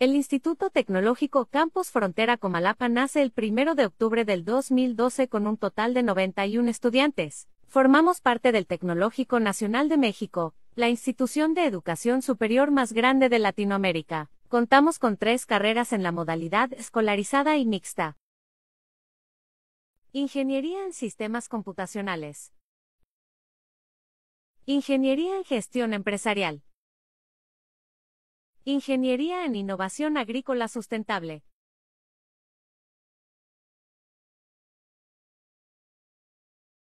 El Instituto Tecnológico Campus Frontera Comalapa nace el 1 de octubre del 2012 con un total de 91 estudiantes. Formamos parte del Tecnológico Nacional de México, la institución de educación superior más grande de Latinoamérica. Contamos con tres carreras en la modalidad escolarizada y mixta. Ingeniería en Sistemas Computacionales. Ingeniería en Gestión Empresarial. Ingeniería en Innovación Agrícola Sustentable.